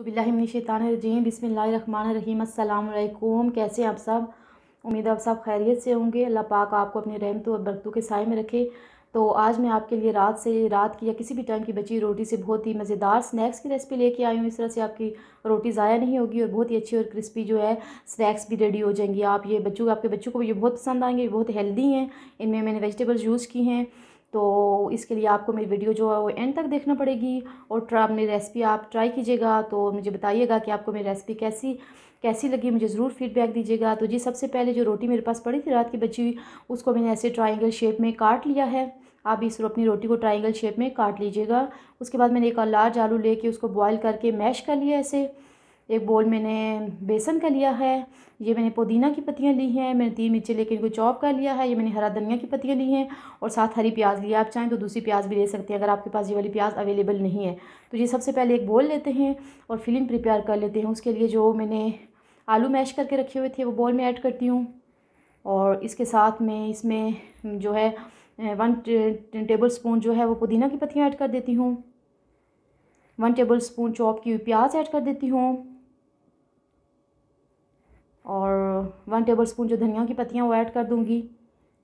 तो बिल्लाशैतानरजीम बिसमीम अल्लाम कैसे आप सब उम्मीद आप सब खैरियत से होंगे अल्लाह पाक आपको अपने रहमत और बरतू के साय में रखे तो आज मैं आपके लिए रात से रात की या किसी भी टाइम की बची रोटी से बहुत ही मज़ेदार स्नैक्स की रेसिपी लेके आई हूँ इस तरह से आपकी रोटी ज़ाया नहीं होगी और बहुत ही अच्छी और क्रिस्पी जो है स्नैक्स भी रेडी हो जाएंगी आप ये बच्चों आपके बच्चों को भी ये बहुत पसंद आएंगे बहुत हेल्दी हैं इनमें मैंने वेजिटेबल्स यूज़ की हैं तो इसके लिए आपको मेरी वीडियो जो है वो एंड तक देखना पड़ेगी और ट्रा रेसिपी आप ट्राई कीजिएगा तो मुझे बताइएगा कि आपको मेरी रेसिपी कैसी कैसी लगी मुझे ज़रूर फीडबैक दीजिएगा तो जी सबसे पहले जो रोटी मेरे पास पड़ी थी रात की बची हुई उसको मैंने ऐसे ट्राइंगल शेप में काट लिया है आप इस अपनी रोटी को ट्राइंगल शेप में काट लीजिएगा उसके बाद मैंने एक लार्ज आलू लेके उसको बॉयल करके मैश कर लिया ऐसे एक बोल मैंने बेसन का लिया है ये मैंने पुदीना की पत्तियाँ ली हैं मैंने तीन मिर्ची लेकर इनको चॉप कर लिया है ये मैंने हरा धनिया की पत्तियाँ ली हैं और साथ हरी प्याज लिया आप चाहें तो दूसरी प्याज भी ले सकते हैं अगर आपके पास ये वाली प्याज अवेलेबल नहीं है तो ये सबसे पहले एक बोल लेते हैं और फिलिंग प्रिपेयर कर लेते हैं उसके लिए जो मैंने आलू मैश करके रखे हुए थे वो बॉल में ऐड करती हूँ और इसके साथ में इसमें जो है वन टेबल स्पून जो है वो पुदीना की पत्तियाँ ऐड कर देती हूँ वन टेबल स्पून चॉप की प्याज ऐड कर देती हूँ वन टेबल स्पून जो धनिया की पत्तियाँ वो ऐड कर दूँगी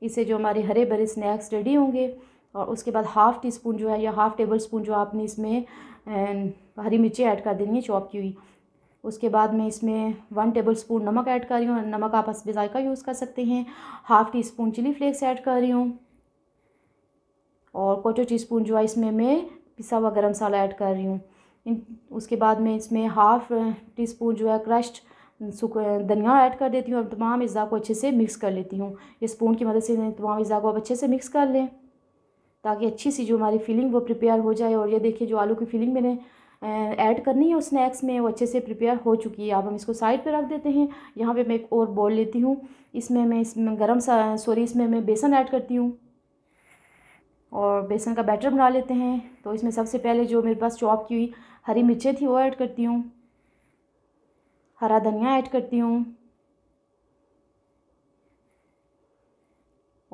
इससे जो हमारे हरे भरे स्नैक्स रेडी होंगे और उसके बाद हाफ़ टी स्पून जो है या हाफ़ टेबल स्पून जो आपने इसमें अं, हरी मिर्ची ऐड कर देनी है चॉप की हुई उसके बाद मैं इसमें वन टेबल स्पून नमक ऐड कर रही हूँ नमक आप हसब जायका यूज़ कर सकते हैं half teaspoon chilli flakes add कर रही हूँ और क्वार्टर टी स्पून जो है इसमें मैं पिसा हुआ गर्म मसाला ऐड कर रही हूँ उसके बाद मैं इसमें हाफ़ टी स्पून जो है क्रश्ड धनिया ऐड कर देती हूँ और तमाम अज़ा को अच्छे से मिक्स कर लेती हूँ स्पून की मदद से तमाम अज़ा को अब अच्छे से मिक्स कर लें ताकि अच्छी सी जो हमारी फीलिंग वो प्रिपेयर हो जाए और ये देखिए जो आलू की फीलिंग मैंने ऐड करनी है उस स्नैक्स में वो अच्छे से प्रिपेयर हो चुकी है अब हम इसको साइड पर रख देते हैं यहाँ पर मैं एक और बॉल लेती हूँ इसमें मैं इसमें गर्म सा सॉरी इसमें मैं बेसन ऐड करती हूँ और बेसन का बैटर बना लेते हैं तो इसमें सबसे पहले जो मेरे पास चॉप की हुई हरी मिर्चें थी वो ऐड करती हूँ हरा धनिया ऐड करती हूँ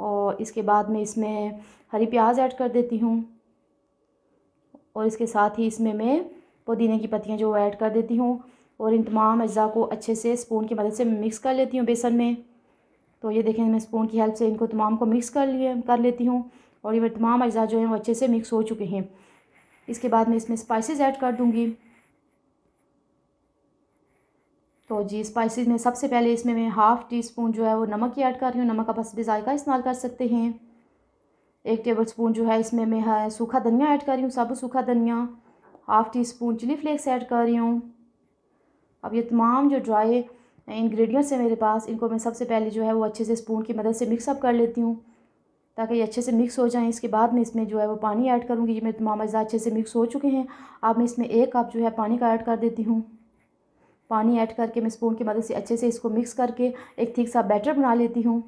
और इसके बाद में इसमें हरी प्याज ऐड कर देती हूँ और इसके साथ ही इसमें मैं पुदीने की पत्तियाँ जो ऐड कर देती हूँ और इन तमाम अज्जा को अच्छे से स्पून की मदद से मिक्स कर लेती हूँ बेसन में तो ये देखें मैं स्पून की हेल्प से इनको तमाम को मिक्स कर लिए कर लेती हूँ और ये तमाम अज्जा जो हैं वो अच्छे से मिक्स हो चुके हैं इसके बाद मैं इसमें स्पाइसेस ऐड कर दूँगी तो जी स्पाइसेस में सबसे पहले इसमें मैं हाफ़ टी स्पून जो है वो नमक ही ऐड कर रही हूँ नमक आप भी जायका इस्तेमाल कर सकते हैं एक टेबल स्पून जो है इसमें मैं है सूखा धनिया ऐड कर रही हूँ साबुत सूखा धनिया half teaspoon chilli flakes add कर रही हूँ अब ये तमाम जो ड्राई इन्ग्रीडियंट्स हैं मेरे पास इनको मैं सबसे पहले जो है वो अच्छे से स्पून की मदद से मिक्सअप कर लेती हूँ ताकि ये अच्छे से मिक्स हो जाएँ इसके बाद में इसमें जो है वो पानी ऐड करूँगी ये मेरे तमाम अज्जा अच्छे से मिक्स हो चुके हैं अब मैं इसमें एक कप जो है पानी का ऐड कर देती हूँ पानी ऐड करके मैं स्पून की मदद से अच्छे से इसको मिक्स करके एक ठीक सा बैटर बना लेती हूँ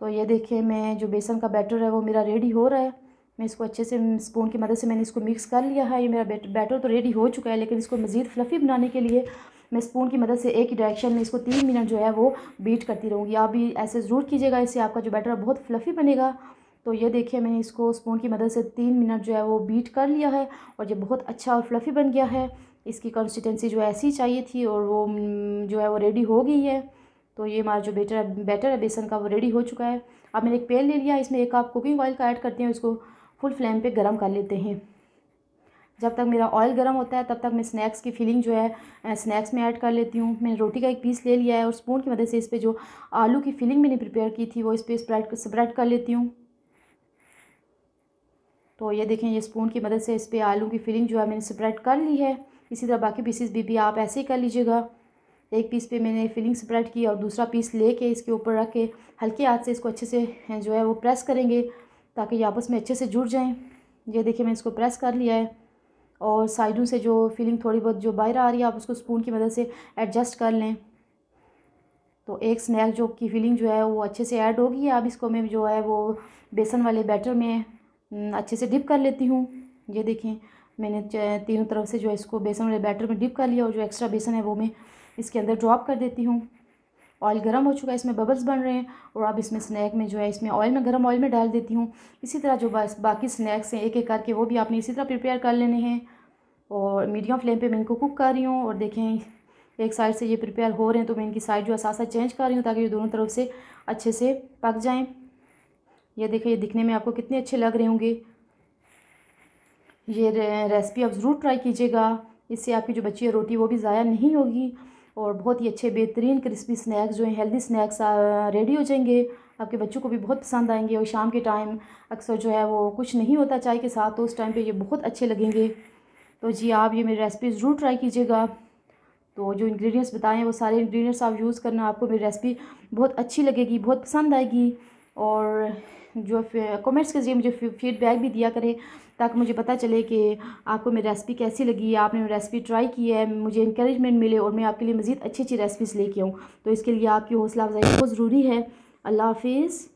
तो ये देखिए मैं जो बेसन का बैटर है वो मेरा रेडी हो रहा है मैं इसको अच्छे से स्पून की मदद से मैंने इसको मिक्स कर लिया है ये मेरा बैटर तो रेडी हो चुका है लेकिन इसको मज़ीद फ्लफ़ी बनाने के लिए मैं स्पून की मदद से एक ही डायरेक्शन में इसको तीन मिनट जो है वो बीट करती रहूँगी आप भी ऐसे ज़रूर कीजिएगा इससे आपका जो बैटर बहुत फ्लफ़ी बनेगा तो ये देखिए मैंने इसको स्पून की मदद से तीन मिनट जो है वो बीट कर लिया है और ये बहुत अच्छा और फ्लफ़ी बन गया है इसकी कंसिस्टेंसी जो ऐसी चाहिए थी और वो जो है वो रेडी हो गई है तो ये हमारा जो बेटर बैटर है बेसन का वो रेडी हो चुका है अब मैंने एक पेन ले लिया इसमें एक आप कुकिंग ऑयल का ऐड करते हैं उसको फुल फ्लेम पे गरम कर लेते हैं जब तक मेरा ऑयल गर्म होता है तब तक मैं स्नैक्स की फीलिंग जो है स्नैक्स में ऐड कर लेती हूँ मैंने रोटी का एक पीस ले लिया है और स्पून की मदद से इस पर जो आलू की फीलिंग मैंने प्रिपेयर की थी वो इस पर स्प्रेड स्प्रेड कर लेती हूँ तो ये देखें ये स्पून की मदद से इस पर आलू की फिलिंग जो है मैंने स्प्रेड कर ली है इसी तरह बाकी पीसेस भी भी आप ऐसे ही कर लीजिएगा एक पीस पे मैंने फिलिंग स्प्रेड की और दूसरा पीस लेके इसके ऊपर रख के हल्के हाथ से इसको अच्छे से जो है वो प्रेस करेंगे ताकि ये आपस में अच्छे से जुड़ जाएँ ये देखें मैंने इसको प्रेस कर लिया है और साइडों से जो फीलिंग थोड़ी बहुत जो बाहर आ रही है आप उसको स्पून की मदद से एडजस्ट कर लें तो एक स्नैक जो की फिलिंग जो है वो अच्छे से ऐड होगी अब इसको मैं जो है वो बेसन वाले बैटर में हम्म, अच्छे से डिप कर लेती हूँ ये देखें मैंने तीनों तरफ से जो है इसको बेसन वाले बैटर में डिप कर लिया और जो एक्स्ट्रा बेसन है वो मैं इसके अंदर ड्रॉप कर देती हूँ ऑयल गर्म हो चुका है इसमें बबल्स बन रहे हैं और अब इसमें स्नैक में जो है इसमें ऑयल में गर्म ऑयल में डाल देती हूँ इसी तरह जो बाकी स्नैक्स हैं एक एक करके वो भी आपने इसी तरह प्रिपेयर कर लेने हैं और मीडियम फ्लेम पे मैं इनको कुक कर रही हूँ और देखें एक साइड से ये प्रिपेयर हो रहे हैं तो मैं इनकी साइड जो है साथ साथ चेंज कर रही हूँ ताकि ये दोनों तरफ से अच्छे से पक जाएँ ये देखिए ये दिखने में आपको कितने अच्छे लग रहे होंगे ये रेसिपी आप ज़रूर ट्राई कीजिएगा इससे आपकी जो बची है रोटी वो भी ज़ाया नहीं होगी और बहुत ही अच्छे बेहतरीन क्रिस्पी स्नैक्स जो हैं हेल्दी स्नैक्स रेडी हो जाएंगे आपके बच्चों को भी बहुत पसंद आएंगे और शाम के टाइम अक्सर जो है वो कुछ नहीं होता चाय के साथ तो उस टाइम पे ये बहुत अच्छे लगेंगे तो जी आप ये मेरी रेसिपी ज़रूर ट्राई कीजिएगा तो जो इंग्रेडिएंट्स बताएं वो सारे इंग्रेडिएंट्स आप यूज़ करना आपको मेरी रेसिपी बहुत अच्छी लगेगी बहुत पसंद आएगी और जो कमेंट्स के जरिए मुझे फीडबैक भी दिया करें ताकि मुझे पता चले कि आपको मेरी रेसिपी कैसी लगी आपने रेसिपी ट्राई की है मुझे इंक्रेजमेंट मिले और मैं आपके लिए मज़ीद अच्छी अच्छी रेसिपीज़ लेके आऊँ तो इसके लिए आपकी हौसला अफजाई बहुत ज़रूरी है अल्लाह हाफिज़